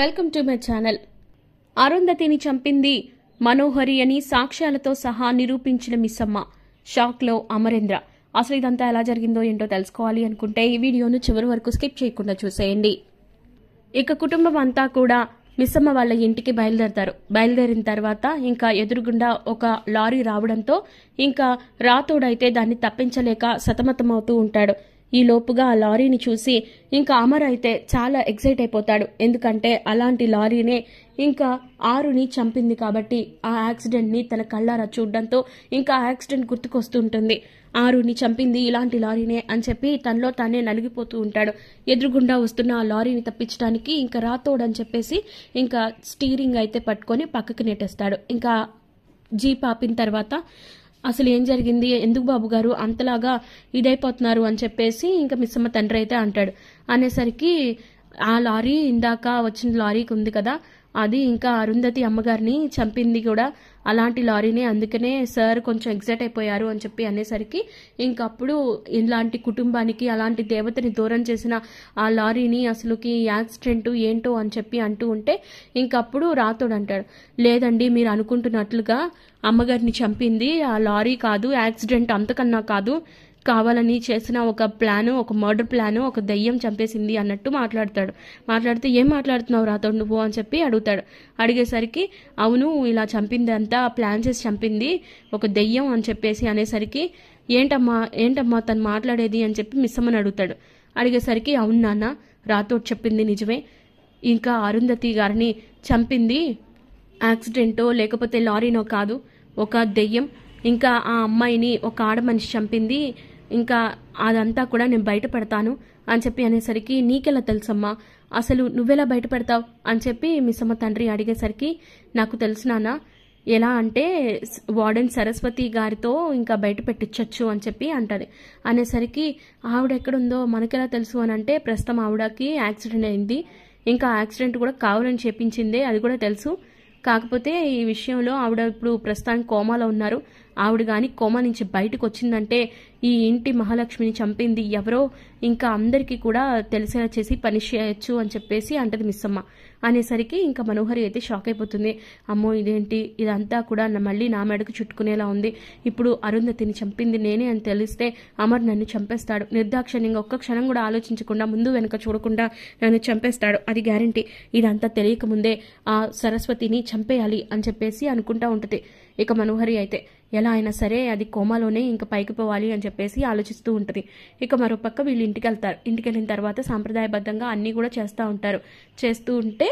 welcome to my channel అరుంధతిని చంపింది మనోహరి అని సాక్ష్యాలతో సహా నిరూపించిన మిస్సమ్మ షాక్లో అమరేంద్ర అసలు ఇదంతా ఎలా జరిగిందో ఏంటో తెలుసుకోవాలి అనుకుంటే ఈ వీడియోను చివరి వరకు స్కిప్ చేయకుండా చూసేయండి ఇక కుటుంబం అంతా కూడా మిస్సమ్మ వాళ్ళ ఇంటికి బయలుదేరతారు బయలుదేరిన తర్వాత ఇంకా ఎదురుగుండా ఒక లారీ రావడంతో ఇంకా రాతోడైతే దాన్ని తప్పించలేక సతమతమవుతూ ఉంటాడు ఈ లోపుగా ఆ లారీని చూసి ఇంకా అమర్ అయితే చాలా ఎక్సైట్ అయిపోతాడు ఎందుకంటే అలాంటి లారీనే ఇంకా ఆరుని చంపింది కాబట్టి ఆ యాక్సిడెంట్ని తన కళ్ళారా చూడడంతో ఇంకా ఆ యాక్సిడెంట్ గుర్తుకొస్తుంటుంది ఆరుని చంపింది ఇలాంటి లారీనే అని చెప్పి తనలో తానే నలిగిపోతూ ఉంటాడు ఎదురుగుండా వస్తున్న ఆ లారీని తప్పించడానికి ఇంకా రాతోడని చెప్పేసి ఇంకా స్టీరింగ్ అయితే పట్టుకొని పక్కకి నెట్టేస్తాడు ఇంకా జీప్ ఆపిన తర్వాత అసలు ఏం జరిగింది ఎందుకు బాబు గారు అంతలాగా ఇడైపోతున్నారు అని చెప్పేసి ఇంకా మిస్సమ్మ తండ్రి అయితే అంటాడు అనేసరికి ఆ లారీ ఇందాక వచ్చిన లారీకి ఉంది కదా అది ఇంకా అరుంధతి అమ్మగారిని చంపింది కూడా అలాంటి లారీనే అందుకనే సార్ కొంచెం ఎగ్జైట్ అయిపోయారు అని చెప్పి అనేసరికి ఇంకప్పుడు ఇలాంటి కుటుంబానికి అలాంటి దేవతని దూరం చేసిన ఆ లారీని అసలుకి యాక్సిడెంట్ ఏంటో అని చెప్పి అంటూ ఉంటే ఇంకప్పుడు రాతోడు అంటాడు లేదండి మీరు అనుకుంటున్నట్లుగా అమ్మగారిని చంపింది ఆ లారీ కాదు యాక్సిడెంట్ అంతకన్నా కాదు కావాలని చేసిన ఒక ప్లాను ఒక మర్డర్ ప్లాను ఒక దయ్యం చంపేసింది అన్నట్టు మాట్లాడతాడు మాట్లాడితే ఏం మాట్లాడుతున్నావు రాతోడు నువ్వు అని చెప్పి అడుగుతాడు అడిగేసరికి అవును ఇలా చంపింది అంతా ప్లాన్ చేసి చంపింది ఒక దెయ్యం అని చెప్పేసి అనేసరికి ఏంటమ్మా ఏంటమ్మా తను మాట్లాడేది అని చెప్పి మిస్సమ్మని అడుగుతాడు అడిగేసరికి అవును నాన్న రాతోడు చెప్పింది నిజమే ఇంకా అరుంధతి గారిని చంపింది యాక్సిడెంటో లేకపోతే లారీనో కాదు ఒక దెయ్యం ఇంకా ఆ అమ్మాయిని ఒక ఆడ మనిషి చంపింది ఇంకా అదంతా కూడా నేను బయటపడతాను అని చెప్పి అనేసరికి నీకెలా తెలుసమ్మా అసలు నువ్వెలా బయటపడతావు అని చెప్పి మిస్సమ్మ తండ్రి అడిగేసరికి నాకు తెలిసినానా ఎలా అంటే వార్డెన్ సరస్వతి గారితో ఇంకా బయట పెట్టించచ్చు అని చెప్పి అంటది అనేసరికి ఆవిడ ఎక్కడుందో మనకెలా తెలుసు అని అంటే ప్రస్తుతం ఆవిడకి యాక్సిడెంట్ అయింది ఇంకా యాక్సిడెంట్ కూడా కావాలని చెప్పించిందే అది కూడా తెలుసు కాకపోతే ఈ విషయంలో ఆవిడ ఇప్పుడు ప్రస్తుతానికి కోమాలో ఉన్నారు ఆవిడ గాని కోమా నుంచి బయటకు వచ్చిందంటే ఈ ఇంటి మహాలక్ష్మిని చంపింది ఎవరో ఇంకా అందరికీ కూడా తెలిసేలా చేసి పని చేయొచ్చు అని చెప్పేసి అంటది మిస్సమ్మ అనేసరికి ఇంకా మనోహరి అయితే షాక్ అయిపోతుంది అమ్మో ఇదేంటి ఇదంతా కూడా మళ్ళీ నా మెడకు చుట్టుకునేలా ఉంది ఇప్పుడు అరుంధతిని చంపింది నేనే అని తెలిస్తే అమర్ నన్ను చంపేస్తాడు నిర్దాక్షణ్యంగా ఒక్క క్షణం కూడా ఆలోచించకుండా ముందు వెనుక చూడకుండా నన్ను చంపేస్తాడు అది గ్యారంటీ ఇదంతా తెలియకముందే ఆ సరస్వతిని చంపేయాలి అని చెప్పేసి అనుకుంటా ఉంటుంది ఇక మనోహరి అయితే ఎలా అయినా సరే అది కోమాలోనే ఇంకా పైకి పోవాలి అని చెప్పేసి ఆలోచిస్తూ ఉంటుంది ఇక మరోపక్క వీళ్ళు ఇంటికి వెళ్తారు ఇంటికి వెళ్ళిన తర్వాత సాంప్రదాయబద్ధంగా అన్నీ కూడా చేస్తూ ఉంటారు చేస్తూ ఉంటే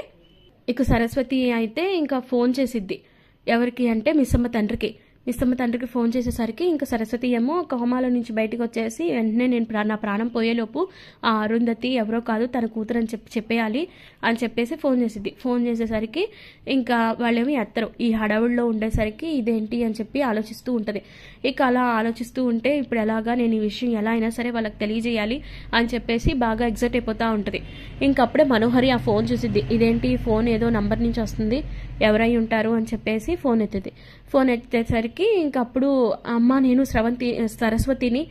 ఇక సరస్వతి అయితే ఇంకా ఫోన్ చేసిద్ది ఎవరికి అంటే మిస్సమ్మ తండ్రికి విశ్వమ్మ తండ్రికి ఫోన్ చేసేసరికి ఇంకా సరస్వతి ఏమో కోమాలో నుంచి బయటకు వచ్చేసి వెంటనే నేను నా ప్రాణం పోయేలోపు ఆ అరుంధతి ఎవరో కాదు తన కూతురు అని చెప్పి చెప్పేయాలి అని చెప్పేసి ఫోన్ చేసింది ఫోన్ చేసేసరికి ఇంకా వాళ్ళేమి ఎత్తరు ఈ హడావుల్లో ఉండేసరికి ఇదేంటి అని చెప్పి ఆలోచిస్తూ ఉంటుంది ఇక అలా ఆలోచిస్తూ ఉంటే ఇప్పుడు ఎలాగా నేను ఈ విషయం ఎలా అయినా సరే వాళ్ళకి తెలియజేయాలి అని చెప్పేసి బాగా ఎగ్జైట్ అయిపోతూ ఉంటుంది ఇంకప్పుడే మనోహరి ఆ ఫోన్ చూసిద్ది ఇదేంటి ఫోన్ ఏదో నంబర్ నుంచి వస్తుంది ఎవరై ఉంటారు అని చెప్పేసి ఫోన్ ఎత్తుంది ఫోన్ ఎత్తేసరికి ఇంకప్పుడు అమ్మ నేను స్రవంతి సరస్వతిని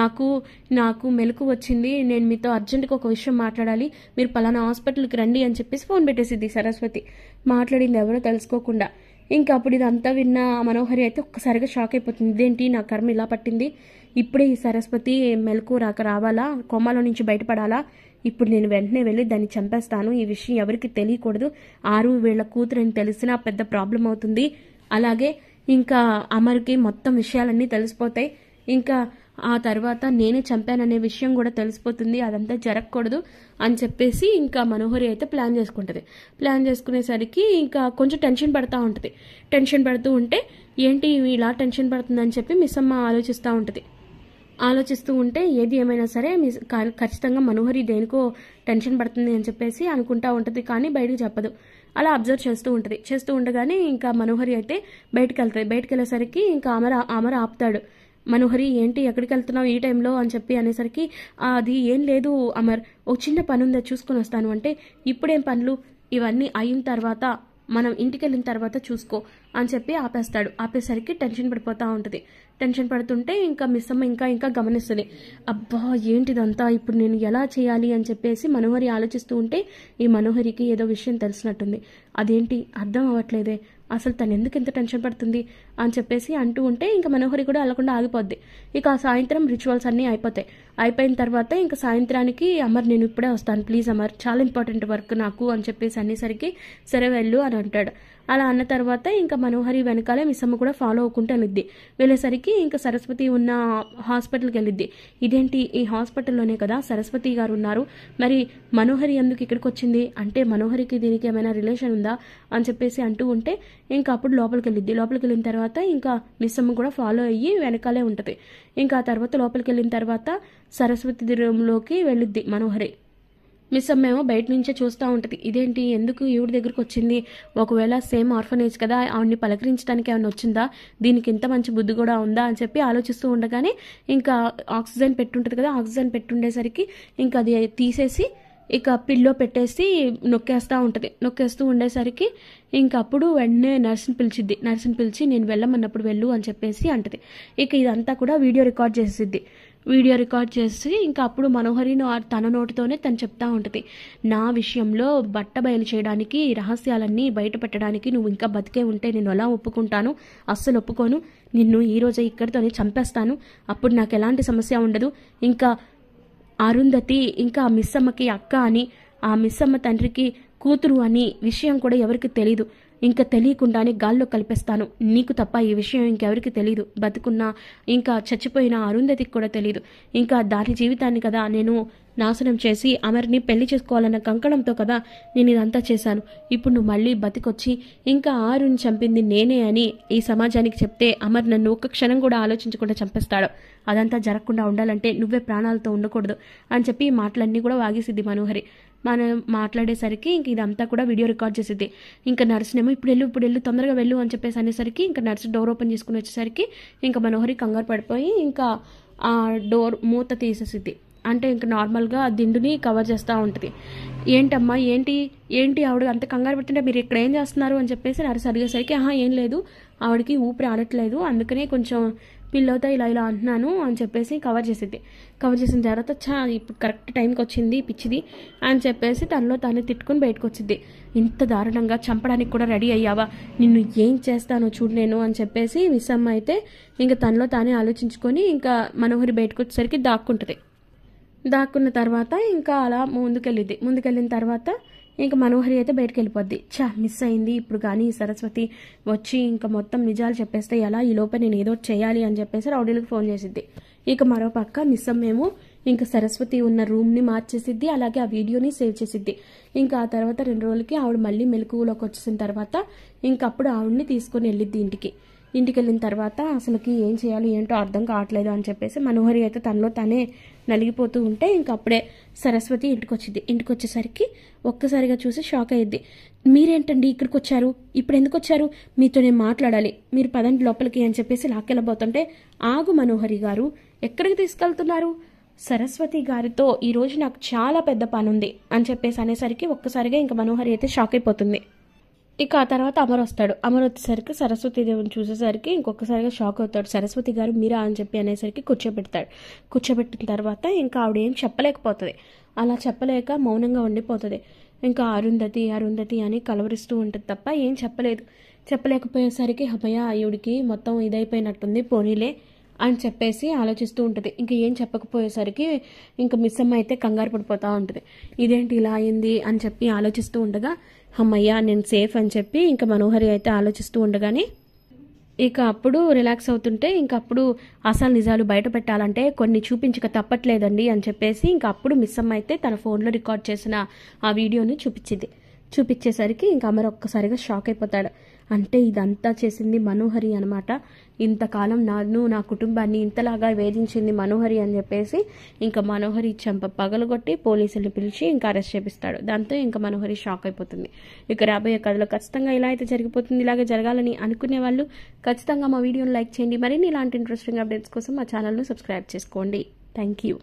నాకు నాకు మెలకు వచ్చింది నేను మీతో అర్జెంటుగా ఒక విషయం మాట్లాడాలి మీరు పలానా హాస్పిటల్కి రండి అని చెప్పేసి ఫోన్ పెట్టేసింది సరస్వతి మాట్లాడింది ఎవరో తెలుసుకోకుండా ఇంకా అప్పుడు ఇదంతా విన్న మనోహరి అయితే ఒక్కసారిగా షాక్ అయిపోతుంది ఇదేంటి నా కర్మ ఇలా పట్టింది ఇప్పుడే ఈ సరస్వతి మెలకు రాక రావాలా కొమ్మలో నుంచి బయటపడాలా ఇప్పుడు నేను వెంటనే వెళ్ళి దాన్ని చంపేస్తాను ఈ విషయం ఎవరికి తెలియకూడదు ఆరు వీళ్ళ కూతురని తెలిసినా పెద్ద ప్రాబ్లం అవుతుంది అలాగే ఇంకా అమర్కి మొత్తం విషయాలన్నీ తెలిసిపోతాయి ఇంకా ఆ తర్వాత నేనే చంపాననే విషయం కూడా తెలిసిపోతుంది అదంతా జరగకూడదు అని చెప్పేసి ఇంకా మనోహరి అయితే ప్లాన్ చేసుకుంటుంది ప్లాన్ చేసుకునేసరికి ఇంకా కొంచెం టెన్షన్ పడుతూ ఉంటుంది టెన్షన్ పడుతూ ఉంటే ఏంటి ఇలా టెన్షన్ పడుతుందని చెప్పి మిస్ అమ్మ ఆలోచిస్తూ ఉంటుంది ఆలోచిస్తూ ఉంటే ఏది ఏమైనా సరే మీ ఖచ్చితంగా మనోహరి దేనికో టెన్షన్ పడుతుంది అని చెప్పేసి అనుకుంటా ఉంటుంది కానీ బయటకు చెప్పదు అలా అబ్జర్వ్ చేస్తూ ఉంటుంది చేస్తూ ఉండగానే ఇంకా మనోహరి అయితే బయటకు వెళ్తుంది బయటకు వెళ్ళేసరికి ఇంకా అమర అమర ఆపుతాడు మనోహరి ఏంటి ఎక్కడికి వెళ్తున్నావు ఈ టైంలో అని చెప్పి అనేసరికి అది ఏం లేదు అమర్ ఒక చిన్న పని ఉందా చూసుకుని వస్తాను అంటే ఇప్పుడేం పనులు ఇవన్నీ అయిన తర్వాత మనం ఇంటికి వెళ్ళిన తర్వాత చూసుకో అని చెప్పి ఆపేస్తాడు ఆపేసరికి టెన్షన్ పడిపోతూ ఉంటుంది టెన్షన్ పడుతుంటే ఇంకా మిస్ అమ్మ ఇంకా ఇంకా గమనిస్తుంది అబ్బా ఏంటిదంతా ఇప్పుడు నేను ఎలా చేయాలి అని చెప్పేసి మనోహరి ఆలోచిస్తూ ఉంటే ఈ మనోహరికి ఏదో విషయం తెలిసినట్టుంది అదేంటి అర్థం అవ్వట్లేదే అసలు తను ఎందుకు ఇంత టెన్షన్ పడుతుంది అని చెప్పేసి అంటూ ఉంటే ఇంకా మనోహరి కూడా అలాకుండా ఆగిపోద్ది ఇక సాయంత్రం రిచువల్స్ అన్నీ అయిపోతాయి అయిపోయిన తర్వాత ఇంకా సాయంత్రానికి అమర్ నేను ఇప్పుడే వస్తాను ప్లీజ్ అమర్ చాలా ఇంపార్టెంట్ వర్క్ నాకు అని చెప్పేసి అనేసరికి సరే వెళ్ళు అని అంటాడు అలా అన్న తర్వాత ఇంకా మనోహరి వెనకాలే మిస్సమ్మ కూడా ఫాలో అవ్వకుండా వెళ్ళిద్ది వెళ్ళేసరికి ఇంకా సరస్వతి ఉన్న హాస్పిటల్కి వెళ్ళిద్ది ఇదేంటి ఈ హాస్పిటల్లోనే కదా సరస్వతి గారు ఉన్నారు మరి మనోహరి ఎందుకు ఇక్కడికి వచ్చింది అంటే మనోహరికి దీనికి ఏమైనా రిలేషన్ ఉందా అని చెప్పేసి అంటూ ఉంటే ఇంకా అప్పుడు లోపలికి వెళ్ళిద్ది లోపలికి వెళ్ళిన తర్వాత ఇంకా మిస్సమ్మ కూడా ఫాలో అయ్యి వెనకాలే ఉంటుంది ఇంకా ఆ తర్వాత లోపలికి వెళ్ళిన తర్వాత సరస్వతి రూమ్లోకి వెళ్ళిద్ది మనోహరి మిస్ అమ్మేమో బయట నుంచే చూస్తూ ఉంటుంది ఇదేంటి ఎందుకు ఈవిడ దగ్గరకు వచ్చింది ఒకవేళ సేమ్ ఆర్ఫనేజ్ కదా ఆవిడ్ని పలకరించడానికి ఏమైనా వచ్చిందా దీనికి ఇంత మంచి బుద్ధి కూడా ఉందా అని చెప్పి ఆలోచిస్తూ ఉండగానే ఇంకా ఆక్సిజన్ పెట్టుంటుంది కదా ఆక్సిజన్ పెట్టుండేసరికి ఇంకా అది తీసేసి ఇక పిల్లో పెట్టేసి నొక్కేస్తూ ఉంటుంది నొక్కేస్తూ ఉండేసరికి ఇంకప్పుడు వెంటనే నర్సుని పిలిచిద్ది నర్సుని పిలిచి నేను వెళ్ళమన్నప్పుడు వెళ్ళు అని చెప్పేసి అంటది ఇక ఇదంతా కూడా వీడియో రికార్డ్ చేసిద్ది వీడియో రికార్డ్ చేసి ఇంకా అప్పుడు మనోహరి తన నోటితోనే తను చెప్తా ఉంటుంది నా విషయంలో బట్ట బయలు చేయడానికి రహస్యాలన్నీ బయట పెట్టడానికి నువ్వు ఇంకా బతికే ఉంటే నేను ఎలా ఒప్పుకుంటాను అస్సలు ఒప్పుకోను నిన్ను ఈరోజే ఇక్కడితోనే చంపేస్తాను అప్పుడు నాకు ఎలాంటి సమస్య ఉండదు ఇంకా అరుంధతి ఇంకా ఆ మిస్సమ్మకి అక్క అని ఆ మిస్సమ్మ తండ్రికి కూతురు అని విషయం కూడా ఎవరికి తెలీదు ఇంకా తెలియకుండానే గాల్లో కలిపేస్తాను నీకు తప్ప ఈ విషయం ఇంకెవరికి తెలీదు బతుకున్నా ఇంకా చచ్చిపోయిన అరుంధతికి కూడా తెలీదు ఇంకా దాని జీవితాన్ని కదా నేను నాశనం చేసి అమర్ని పెళ్లి చేసుకోవాలన్న కంకణంతో కదా నేను ఇదంతా చేశాను ఇప్పుడు నువ్వు మళ్ళీ బతికొచ్చి ఇంకా ఆరుని చంపింది నేనే అని ఈ సమాజానికి చెప్తే అమర్ నన్ను ఒక్క క్షణం కూడా ఆలోచించకుండా చంపేస్తాడు అదంతా జరగకుండా ఉండాలంటే నువ్వే ప్రాణాలతో ఉండకూడదు అని చెప్పి ఈ మాటలన్నీ కూడా వాగేసిద్ది మనోహరి మనం మాట్లాడేసరికి ఇంక ఇదంతా కూడా వీడియో రికార్డ్ చేసేది ఇంకా నర్సునేమో ఇప్పుడు వెళ్ళు ఇప్పుడు వెళ్ళు తొందరగా వెళ్ళు అని చెప్పేసి అనేసరికి ఇంకా నర్సు డోర్ ఓపెన్ చేసుకుని వచ్చేసరికి ఇంకా మనోహరి కంగారు పడిపోయి ఇంకా ఆ డోర్ మూత తీసేసిద్ది అంటే ఇంకా నార్మల్గా దిండుని కవర్ చేస్తూ ఉంటుంది ఏంటమ్మా ఏంటి ఏంటి ఆవిడ అంత కంగారు పెట్టింటే మీరు ఇక్కడ ఏం చేస్తున్నారు అని చెప్పేసి అరసి అడిగేసరికి ఆహా ఏం లేదు ఆవిడకి ఊపిరి ఆడట్లేదు అందుకనే కొంచెం పిల్లవుతా ఇలా ఇలా అంటున్నాను అని చెప్పేసి కవర్ చేసింది కవర్ చేసిన తర్వాత చా ఇప్పుడు కరెక్ట్ టైంకి వచ్చింది పిచ్చిది అని చెప్పేసి తనలో తాను తిట్టుకుని బయటకు వచ్చింది ఇంత దారుణంగా చంపడానికి కూడా రెడీ అయ్యావా నిన్ను ఏం చేస్తానో చూడు నేను అని చెప్పేసి మిస్ అమ్మ అయితే ఇంకా తనలో తానే ఆలోచించుకొని ఇంకా మనోహరి బయటకు వచ్చేసరికి దాక్కుంటుంది దాక్కున్న తర్వాత ఇంకా అలా ముందుకెళ్ళిద్ది ముందుకెళ్ళిన తర్వాత ఇంకా మనోహరి అయితే బయటకు వెళ్ళిపోద్ది చా మిస్ అయింది ఇప్పుడు కానీ సరస్వతి వచ్చి ఇంకా మొత్తం నిజాలు చెప్పేస్తే ఎలా ఈ లోపల నేను ఏదో చేయాలి అని చెప్పేసి రౌడీలకు ఫోన్ చేసిద్ది ఇక మరో పక్క మిస్ మేము ఇంకా సరస్వతి ఉన్న రూమ్ని మార్చేసిద్ది అలాగే ఆ వీడియోని సేవ్ చేసిద్ది ఇంకా ఆ తర్వాత రెండు రోజులకి ఆవిడ మళ్ళీ మెలకువలోకి వచ్చేసిన తర్వాత ఇంకప్పుడు ఆవిడని తీసుకొని వెళ్ళిద్ది ఇంటికి ఇంటికి వెళ్ళిన తర్వాత అసలుకి ఏం చేయాలో ఏంటో అర్థం కావట్లేదు అని చెప్పేసి మనోహరి అయితే తనలో తనే నలిగిపోతూ ఉంటే ఇంక అప్పుడే సరస్వతి ఇంటికి వచ్చింది ఇంటికి వచ్చేసరికి ఒక్కసారిగా చూసి షాక్ అయ్యింది మీరేంటండి ఇక్కడికి వచ్చారు ఇప్పుడు ఎందుకు వచ్చారు మీతో నేను మాట్లాడాలి మీరు పదండి లోపలికి అని చెప్పేసి లాక్కెళ్ళబోతుంటే ఆగు మనోహరి గారు ఎక్కడికి తీసుకెళ్తున్నారు సరస్వతి గారితో ఈరోజు నాకు చాలా పెద్ద పనుంది అని చెప్పేసి అనేసరికి ఒక్కసారిగా ఇంక మనోహరి అయితే షాక్ అయిపోతుంది ఇక ఆ తర్వాత అమర్ వస్తాడు అమర్ వచ్చేసరికి సరస్వతి దేవుని చూసేసరికి ఇంకొకసారిగా షాక్ అవుతాడు సరస్వతి గారు మీరా అని చెప్పి అనేసరికి కూర్చోబెడతాడు కూర్చోబెట్టిన తర్వాత ఇంకా ఆవిడ ఏం చెప్పలేకపోతుంది అలా చెప్పలేక మౌనంగా ఉండిపోతుంది ఇంకా అరుంధతి అరుంధతి అని కలవరిస్తూ ఉంటుంది తప్ప ఏం చెప్పలేదు చెప్పలేకపోయేసరికి హభయ ఈవిడికి మొత్తం ఇదైపోయినట్టుంది పోనీలే అని చెప్పేసి ఆలోచిస్తూ ఉంటుంది ఇంకా ఏం చెప్పకపోయేసరికి ఇంకా మిస్ అమ్మ అయితే కంగారు పడిపోతూ ఉంటుంది ఇదేంటి ఇలా అయింది అని చెప్పి ఆలోచిస్తూ ఉండగా అమ్మయ్యా నేను సేఫ్ అని చెప్పి ఇంకా మనోహరి అయితే ఆలోచిస్తూ ఉండగానే ఇక అప్పుడు రిలాక్స్ అవుతుంటే ఇంక అప్పుడు అసలు నిజాలు బయట పెట్టాలంటే కొన్ని చూపించక తప్పట్లేదండి అని చెప్పేసి ఇంక అప్పుడు అమ్మ అయితే తన ఫోన్లో రికార్డ్ చేసిన ఆ వీడియోని చూపించింది చూపించేసరికి ఇంకా అమర్ ఒక్కసారిగా షాక్ అయిపోతాడు అంటే ఇదంతా చేసింది మనోహరి అనమాట ఇంతకాలం నన్ను నా కుటుంబాన్ని ఇంతలాగా వేధించింది మనోహరి అని చెప్పేసి ఇంకా మనోహరి చెంప పగలగొట్టి పోలీసులు పిలిచి ఇంకా అరెస్ట్ చేపిస్తాడు దాంతో ఇంకా మనోహరి షాక్ అయిపోతుంది ఇక రాబోయే కథలో ఖచ్చితంగా ఇలా అయితే జరిగిపోతుంది ఇలాగే జరగాలని అనుకునే వాళ్ళు ఖచ్చితంగా మా వీడియోని లైక్ చేయండి మరిన్ని ఇలాంటి ఇంట్రెస్టింగ్ అప్డేట్స్ కోసం మా ఛానల్ను సబ్స్క్రైబ్ చేసుకోండి థ్యాంక్ యూ